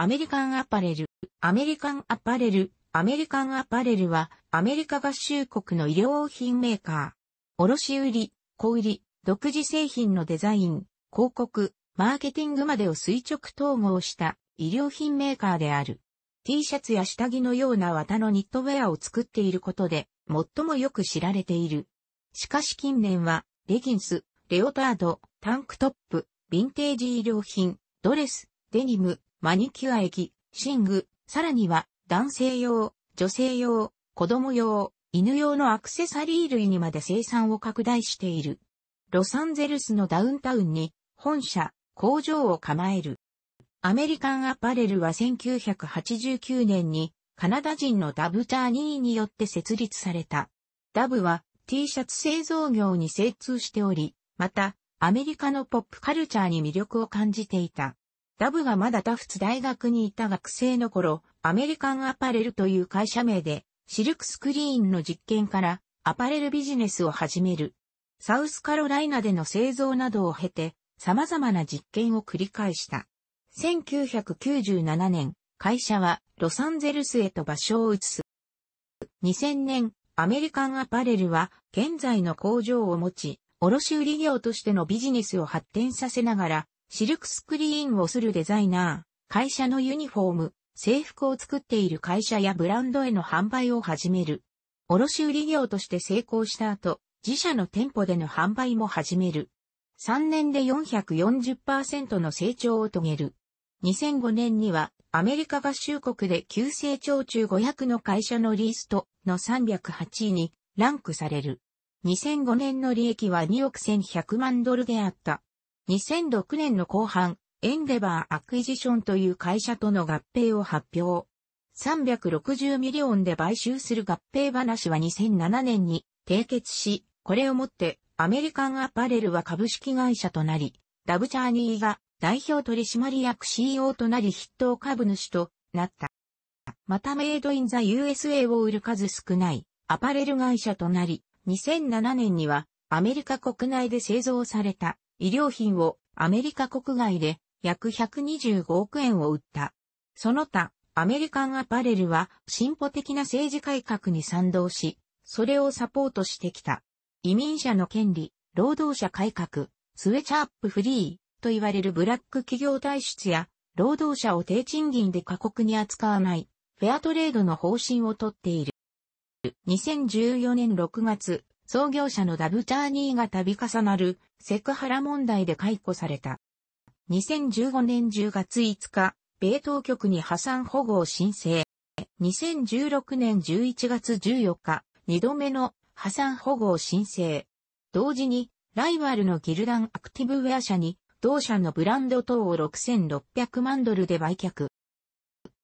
アメリカンアパレル。アメリカンアパレル。アメリカンアパレルは、アメリカ合衆国の衣料品メーカー。卸売、小売、独自製品のデザイン、広告、マーケティングまでを垂直統合した衣料品メーカーである。T シャツや下着のような綿のニットウェアを作っていることで、最もよく知られている。しかし近年は、レギンス、レオタード、タンクトップ、ヴィンテージ衣料品、ドレス、デニム、マニキュア液、寝具、さらには男性用、女性用、子供用、犬用のアクセサリー類にまで生産を拡大している。ロサンゼルスのダウンタウンに本社、工場を構える。アメリカンアパレルは1989年にカナダ人のダブターニーによって設立された。ダブは T シャツ製造業に精通しており、またアメリカのポップカルチャーに魅力を感じていた。ダブがまだタフツ大学にいた学生の頃、アメリカンアパレルという会社名で、シルクスクリーンの実験からアパレルビジネスを始める。サウスカロライナでの製造などを経て、様々な実験を繰り返した。1997年、会社はロサンゼルスへと場所を移す。2000年、アメリカンアパレルは現在の工場を持ち、卸売業としてのビジネスを発展させながら、シルクスクリーンをするデザイナー、会社のユニフォーム、制服を作っている会社やブランドへの販売を始める。卸売業として成功した後、自社の店舗での販売も始める。3年で440%の成長を遂げる。2005年にはアメリカ合衆国で急成長中500の会社のリーストの308位にランクされる。2005年の利益は2億1100万ドルであった。2006年の後半、エンデバーアクイジションという会社との合併を発表。360ミリオンで買収する合併話は2007年に締結し、これをもってアメリカンアパレルは株式会社となり、ダブチャーニーが代表取締役 CEO となり筆頭株主となった。またメイドインザ USA を売る数少ないアパレル会社となり、2007年にはアメリカ国内で製造された医療品をアメリカ国外で約125億円を売った。その他、アメリカンアパレルは進歩的な政治改革に賛同し、それをサポートしてきた。移民者の権利、労働者改革、スウェチャップフリーと言われるブラック企業体質や、労働者を低賃金で過酷に扱わない、フェアトレードの方針をとっている。2014年6月、創業者のダブチャーニーが度重なるセクハラ問題で解雇された。2015年10月5日、米当局に破産保護を申請。2016年11月14日、二度目の破産保護を申請。同時に、ライバルのギルダンアクティブウェア社に、同社のブランド等を6600万ドルで売却。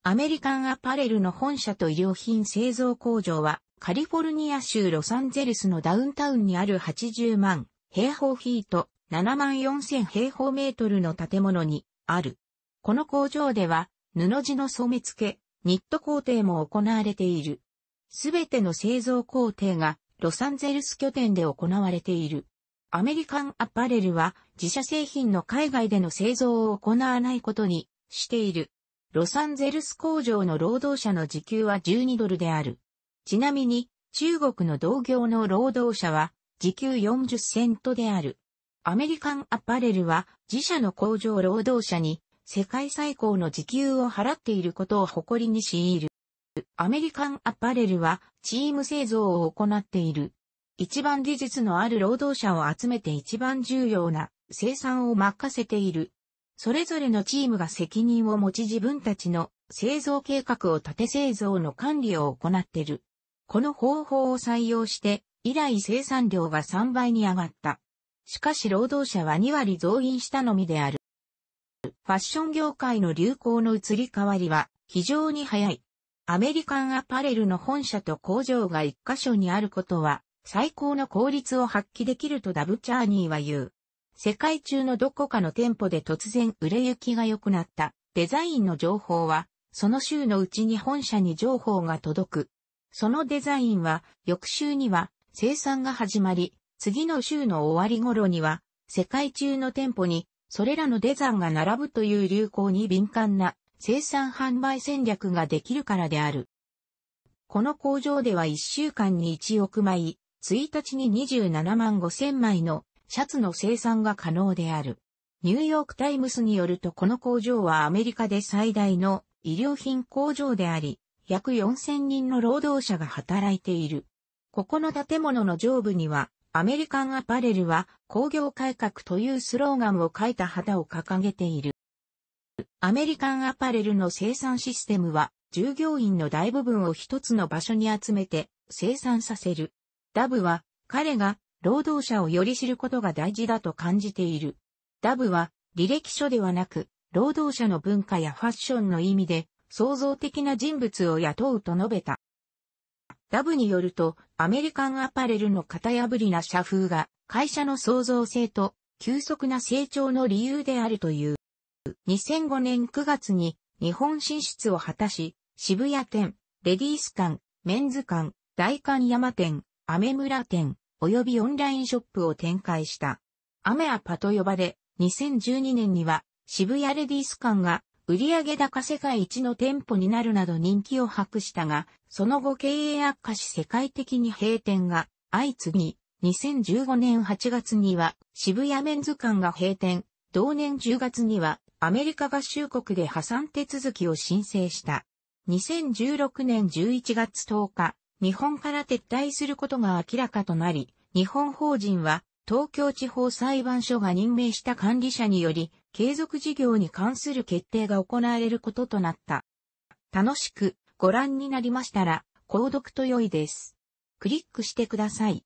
アメリカンアパレルの本社と医療品製造工場は、カリフォルニア州ロサンゼルスのダウンタウンにある80万平方フィート7万4000平方メートルの建物にある。この工場では布地の染付、ニット工程も行われている。すべての製造工程がロサンゼルス拠点で行われている。アメリカンアパレルは自社製品の海外での製造を行わないことにしている。ロサンゼルス工場の労働者の時給は12ドルである。ちなみに、中国の同業の労働者は、時給40セントである。アメリカンアパレルは、自社の工場労働者に、世界最高の時給を払っていることを誇りに強いる。アメリカンアパレルは、チーム製造を行っている。一番技術のある労働者を集めて一番重要な生産を任せている。それぞれのチームが責任を持ち自分たちの製造計画を立て製造の管理を行っている。この方法を採用して、以来生産量が3倍に上がった。しかし労働者は2割増員したのみである。ファッション業界の流行の移り変わりは非常に早い。アメリカンアパレルの本社と工場が一箇所にあることは最高の効率を発揮できるとダブチャーニーは言う。世界中のどこかの店舗で突然売れ行きが良くなったデザインの情報はその週のうちに本社に情報が届くそのデザインは、翌週には生産が始まり、次の週の終わり頃には、世界中の店舗に、それらのデザインが並ぶという流行に敏感な生産販売戦略ができるからである。この工場では1週間に1億枚、1日に27万5千枚のシャツの生産が可能である。ニューヨークタイムスによるとこの工場はアメリカで最大の医療品工場であり、約4000人の労働者が働いている。ここの建物の上部には、アメリカンアパレルは工業改革というスローガンを書いた旗を掲げている。アメリカンアパレルの生産システムは、従業員の大部分を一つの場所に集めて生産させる。ダブは、彼が労働者をより知ることが大事だと感じている。ダブは、履歴書ではなく、労働者の文化やファッションの意味で、創造的な人物を雇うと述べた。ダブによると、アメリカンアパレルの型破りな社風が、会社の創造性と、急速な成長の理由であるという。2005年9月に、日本進出を果たし、渋谷店、レディース館、メンズ館、大館山店、アメ村店、及びオンラインショップを展開した。アメアパと呼ばれ、2012年には、渋谷レディース館が売上高世界一の店舗になるなど人気を博したが、その後経営悪化し世界的に閉店が相次ぎ、2015年8月には渋谷メンズ館が閉店、同年10月にはアメリカ合衆国で破産手続きを申請した。2016年11月10日、日本から撤退することが明らかとなり、日本法人は東京地方裁判所が任命した管理者により、継続事業に関する決定が行われることとなった。楽しくご覧になりましたら、購読と良いです。クリックしてください。